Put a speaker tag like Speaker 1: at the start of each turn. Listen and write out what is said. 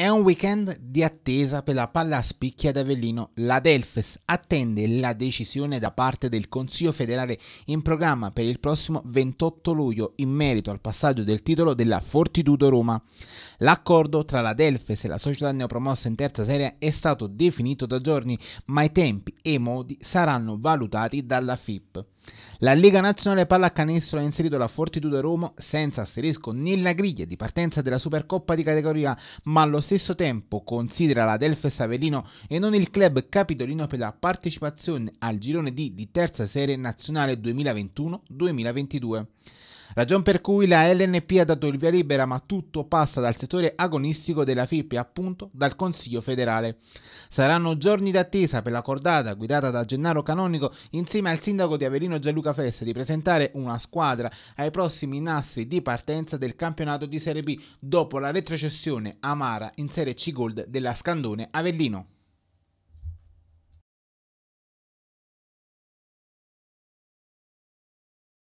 Speaker 1: È un weekend di attesa per la palla a spicchia Avellino. La Delfes attende la decisione da parte del Consiglio federale in programma per il prossimo 28 luglio in merito al passaggio del titolo della Fortitudo Roma. L'accordo tra la Delfes e la società neopromossa in terza serie è stato definito da giorni, ma i tempi e i modi saranno valutati dalla FIP. La Lega Nazionale Pallacanestro ha inserito la Fortitudo Roma senza asterisco nella griglia di partenza della Supercoppa di categoria, ma allo stesso tempo considera la Delfes Avellino e non il club capitolino per la partecipazione al girone D di terza serie nazionale 2021-2022. Ragion per cui la LNP ha dato il via libera, ma tutto passa dal settore agonistico della FIP e appunto dal Consiglio federale. Saranno giorni d'attesa per la cordata guidata da Gennaro Canonico insieme al sindaco di Avellino Gianluca Festa di presentare una squadra ai prossimi nastri di partenza del campionato di Serie B dopo la retrocessione amara in Serie C Gold della Scandone Avellino.